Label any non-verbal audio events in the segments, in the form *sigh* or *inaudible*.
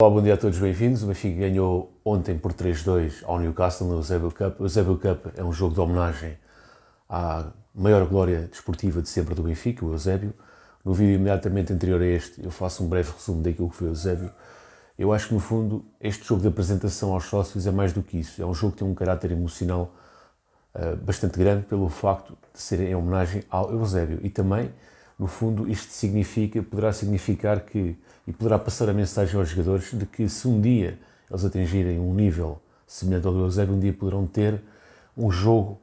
Olá, bom dia a todos, bem-vindos. O Benfica ganhou ontem por 3-2 ao Newcastle no Zebel Cup. O Zebel Cup é um jogo de homenagem à maior glória desportiva de sempre do Benfica, o Eusébio. No vídeo imediatamente anterior a este, eu faço um breve resumo daquilo que foi o Eusébio. Eu acho que, no fundo, este jogo de apresentação aos sócios é mais do que isso. É um jogo que tem um caráter emocional uh, bastante grande pelo facto de ser em homenagem ao Eusébio e também no fundo, isto significa, poderá significar que, e poderá passar a mensagem aos jogadores de que se um dia eles atingirem um nível semelhante ao do Eusébio, um dia poderão ter um jogo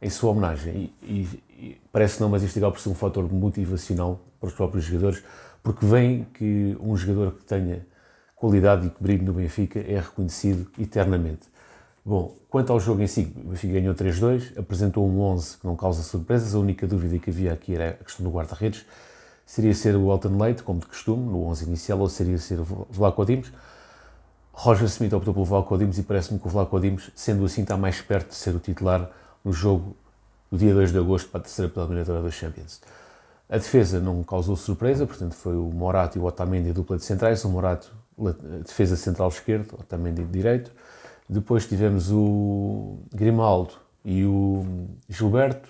em sua homenagem. E, e, e parece não, mas isto acaba por ser um fator motivacional para os próprios jogadores, porque vem que um jogador que tenha qualidade e que brilhe no Benfica é reconhecido eternamente. Bom, quanto ao jogo em si, o Benfica ganhou 3-2, apresentou um 11 que não causa surpresas, a única dúvida que havia aqui era a questão do guarda-redes, seria ser o Elton Leite, como de costume, no 11 inicial, ou seria ser o Vlaco Dimos. Roger Smith optou pelo Vlaco Dimos e parece-me que o Vlaco Dimos, sendo assim, está mais perto de ser o titular no jogo do dia 2 de agosto para a terceira pela eliminatória dos Champions. A defesa não causou surpresa, portanto foi o Morato e o Otamendi a dupla de centrais, o Morato defesa central esquerdo, Otamendi de direito. Depois tivemos o Grimaldo e o Gilberto,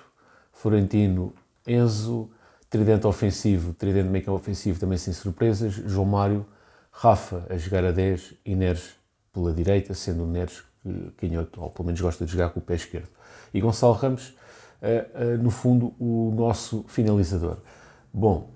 Florentino, Enzo, tridente ofensivo, tridente meio campo ofensivo também sem surpresas, João Mário, Rafa a jogar a 10 e Neres pela direita, sendo o Neres canhoto, ou pelo menos gosta de jogar com o pé esquerdo. E Gonçalo Ramos, eh, eh, no fundo, o nosso finalizador. Bom,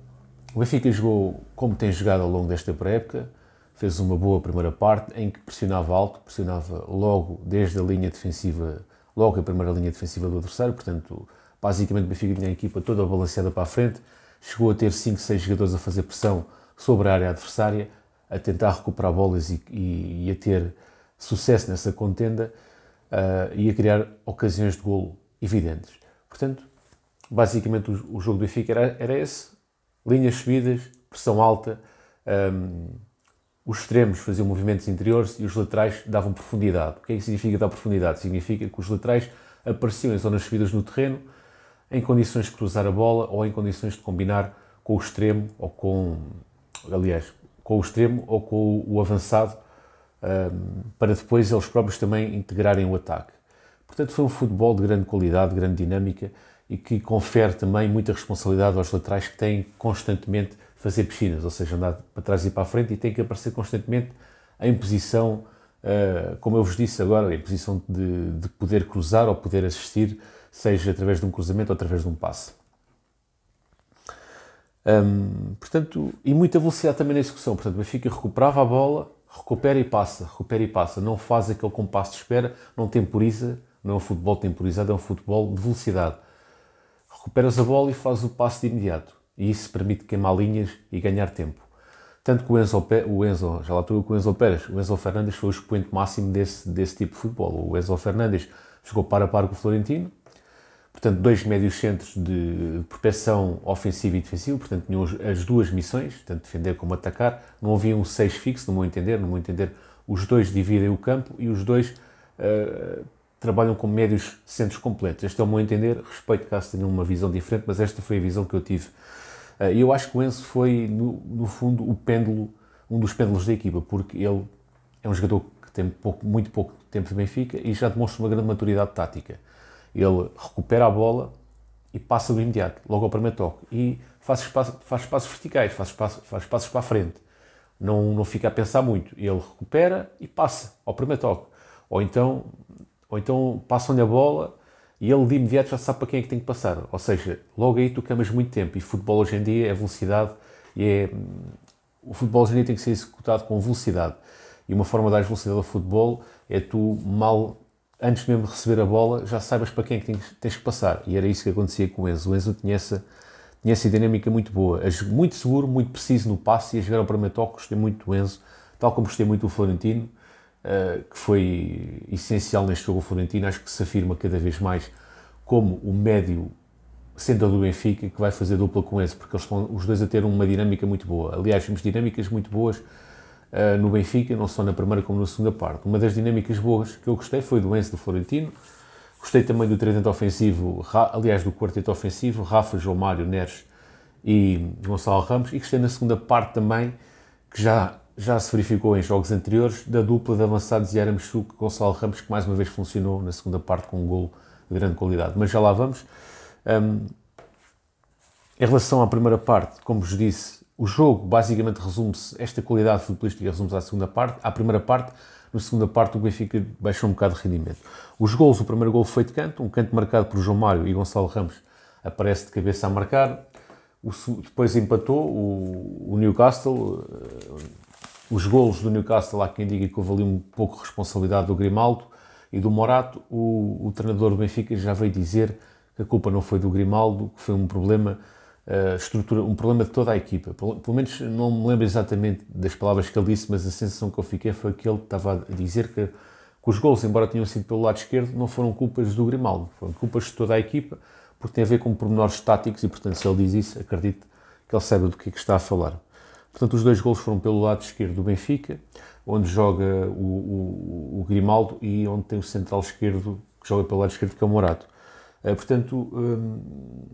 o Benfica jogou como tem jogado ao longo desta pré-época, fez uma boa primeira parte em que pressionava alto, pressionava logo desde a linha defensiva, logo a primeira linha defensiva do adversário, portanto, basicamente o Benfica tinha a equipa toda balanceada para a frente, chegou a ter 5, 6 jogadores a fazer pressão sobre a área adversária, a tentar recuperar bolas e, e, e a ter sucesso nessa contenda uh, e a criar ocasiões de golo evidentes. Portanto, basicamente o, o jogo do Benfica era, era esse, linhas subidas, pressão alta, um, ehm, os extremos faziam movimentos interiores e os laterais davam profundidade. O que é que significa dar profundidade? Significa que os laterais apareciam em zonas subidas no terreno, em condições de cruzar a bola ou em condições de combinar com o extremo ou com, aliás, com o extremo ou com o avançado, hum, para depois eles próprios também integrarem o ataque. Portanto, foi um futebol de grande qualidade, de grande dinâmica e que confere também muita responsabilidade aos laterais que têm constantemente fazer piscinas, ou seja, andar para trás e para a frente e tem que aparecer constantemente em posição, eh, como eu vos disse agora, em posição de, de poder cruzar ou poder assistir, seja através de um cruzamento ou através de um passe. portanto, e muita velocidade também na execução. Portanto, o Benfica recuperava a bola, recupera e passa, recupera e passa. Não faz aquele compasso de espera, não temporiza. Não é um futebol temporizado, é um futebol de velocidade. Recuperas a bola e faz o passe de imediato e isso permite queimar linhas e ganhar tempo. Tanto que o Enzo, o Enzo já lá estou com o Enzo Pérez, o Enzo Fernandes foi o expoente máximo desse, desse tipo de futebol. O Enzo Fernandes chegou para a par com o Florentino, portanto, dois médios centros de proteção ofensiva e defensiva, portanto, tinham as duas missões, tanto defender como atacar. Não havia um 6 fixo, no meu entender, no meu entender, os dois dividem o campo e os dois uh, trabalham como médios centros completos. Este é o meu entender, respeito caso tenham uma visão diferente, mas esta foi a visão que eu tive eh, e eu acho que o Enzo foi, no, no, fundo, o pêndulo, um dos pêndulos da equipa, porque ele é um jogador que tem pouco, muito pouco tempo de Benfica e já demonstra uma grande maturidade tática. Ele recupera a bola e passa do imediato, logo ao primeiro toque, e faz, espaços faz passos verticais, faz, espaços faz passos para a frente. Não, não fica a pensar muito. Ele recupera e passa ao primeiro toque. Ou então, ou então passam-lhe a bola e ele de imediato já sabe para quem é que tem que passar. Ou seja, logo aí tu camas muito tempo. E futebol hoje em dia é velocidade e é. O futebol hoje em dia tem que ser executado com velocidade. E uma forma de dar velocidade ao futebol é tu mal. Antes mesmo de receber a bola, já saibas para quem é que tens, tens que passar. E era isso que acontecia com o Enzo. O Enzo tinha essa, tinha essa dinâmica muito boa. Muito seguro, muito preciso no passe e a jogar ao primeiro toque. Gostei muito do Enzo, tal como gostei muito do Florentino. Eh, que foi essencial neste jogo Florentino, acho que se afirma cada vez mais como o médio central do Benfica que vai fazer dupla com esse, porque eles estão os dois a ter uma dinâmica muito boa. Aliás, temos dinâmicas muito boas uh, no Benfica, não só na primeira como na segunda parte. Uma das dinâmicas boas que eu gostei foi do Enzo do Florentino, gostei também do tridente ofensivo, aliás, do quarteto ofensivo, Rafa, João Mário, Neres e Gonçalo Ramos, e gostei na segunda parte também, que já já se verificou em jogos anteriores, da dupla de avançados e Yaramchuk com Gonçalo Ramos, que mais uma vez funcionou na segunda parte com um gol de grande qualidade. Mas já lá vamos. Um, em relação à primeira parte, como vos disse, o jogo basicamente resume-se, esta qualidade futbolística resume-se à segunda parte, à primeira parte, na segunda parte o Benfica baixou um bocado de rendimento. Os gols, o primeiro gol foi de canto, um canto marcado por João Mário e Gonçalo Ramos aparece de cabeça a marcar, o, depois empatou o, o Newcastle, os golos do Newcastle, há quem diga que houve ali um pouco de responsabilidade do Grimaldo e do Morato. O, o, treinador do Benfica já veio dizer que a culpa não foi do Grimaldo, que foi um problema uh, estrutura, um problema de toda a equipa. Pelo, pelo, menos não me lembro exatamente das palavras que ele disse, mas a sensação que eu fiquei foi que ele estava a dizer que, que os gols, embora tenham sido pelo lado esquerdo, não foram culpas do Grimaldo, foram culpas de toda a equipa, porque tem a ver com pormenores táticos e, portanto, se ele diz isso, acredito que ele saiba do que, é que está a falar. Portanto, os dois gols foram pelo lado esquerdo do Benfica, onde joga o, o, o, Grimaldo e onde tem o central esquerdo, que joga pelo lado esquerdo, que é o Morato. Eh, portanto, hum,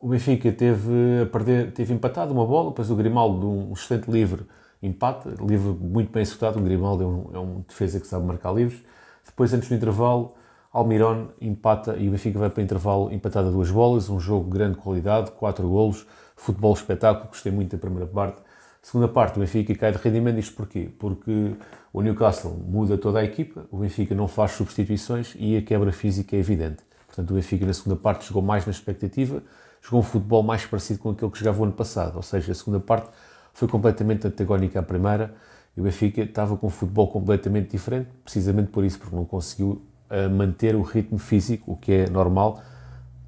o Benfica teve, a perder, teve empatado uma bola, depois o Grimaldo, um excelente livre, empate, livre muito bem executado. O Grimaldo é um, é um defesa que sabe marcar livros. Depois, antes do intervalo, Almiron empata e o Benfica vai para intervalo empatado a duas bolas, um jogo de grande qualidade, quatro golos, futebol espetáculo, gostei muito da primeira parte. Segunda parte, o Benfica cai de rendimento, isto porquê? Porque o Newcastle muda toda a equipa, o Benfica não faz substituições e a quebra física é evidente. Portanto, o Benfica na segunda parte jogou mais na expectativa, jogou um futebol mais parecido com aquele que jogava o ano passado, ou seja, a segunda parte foi completamente antagónica à primeira e o Benfica estava com um futebol completamente diferente, precisamente por isso, porque não conseguiu a manter o ritmo físico, o que é normal,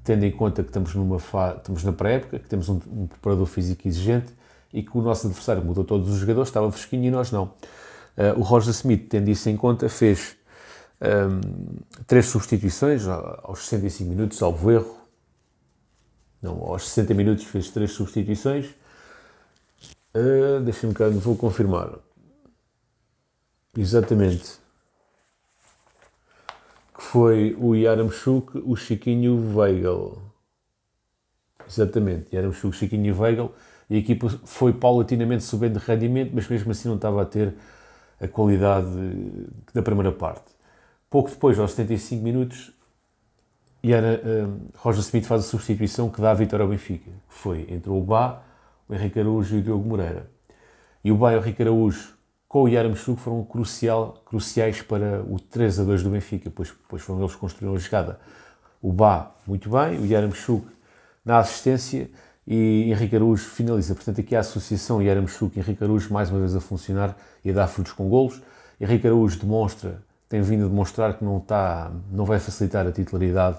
tendo em conta que estamos, numa fa... estamos na pré-época, que temos um, um, preparador físico exigente e que o nosso adversário mudou todos os jogadores, estava fresquinho e nós não. Uh, o Roger Smith, tendo isso em conta, fez um, ehm, três substituições aos 65 minutos, salvo erro. Não, aos 60 minutos fez três substituições. Uh, Deixa-me cá, vou confirmar. Exatamente que foi o Yaramchuk, o Chiquinho Weigel. Exatamente, Yaramchuk, Chiquinho Weigel. E a equipa foi paulatinamente subindo de rendimento, mas mesmo assim não estava a ter a qualidade da primeira parte. Pouco depois, aos 75 minutos, Yara, um, Roger Smith faz a substituição que dá a vitória ao Benfica, que foi entre o Bá, o Henrique Araújo e o Diogo Moreira. E o Bá e o Henrique Araújo com o Yaramchuk foram crucial, cruciais para o 3 a 2 do Benfica, pois, pois foram eles que construíram a jogada. O Bá, muito bem, o Yaramchuk na assistência e Henrique Araújo finaliza. Portanto, aqui a associação Yaramchuk e Henrique Araújo mais uma vez a funcionar e a dar frutos com golos. Henrique Araújo demonstra, tem vindo a demonstrar que não, está, não vai facilitar a titularidade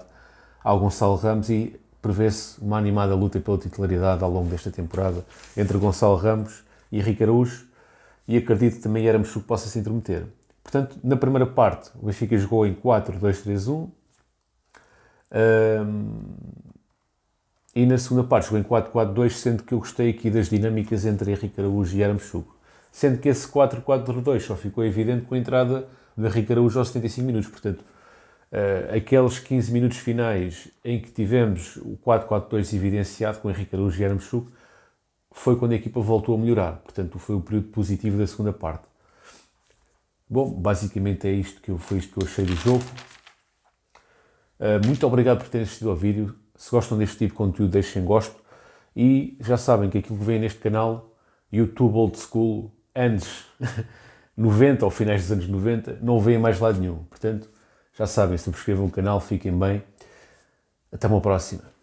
ao Gonçalo Ramos e prevê-se uma animada luta pela titularidade ao longo desta temporada entre Gonçalo Ramos e Henrique Araújo e acredito que também éramos que possa se intermeter. Portanto, na primeira parte, o Benfica jogou em 4-2-3-1 um, e na segunda parte jogou em 4-4-2, sendo que eu gostei aqui das dinâmicas entre Henrique Araújo e Aramchuco. Sendo que esse 4-4-2 só ficou evidente com a entrada de Henrique Araújo aos 75 minutos. Portanto, uh, aqueles 15 minutos finais em que tivemos o 4-4-2 evidenciado com Henrique Araújo e Aramchuco foi quando a equipa voltou a melhorar. Portanto, foi o período positivo da segunda parte. Bom, basicamente é isto que eu, foi isto que eu achei do jogo. Ah, muito obrigado por terem assistido ao vídeo. Se gostam deste tipo de conteúdo, deixem gosto. E já sabem que aquilo que vem neste canal, YouTube Old School, anos 90 *laughs* ou finais dos anos 90, não vem mais lado nenhum. Portanto, já sabem, subscrevam o canal, fiquem bem. Até uma próxima.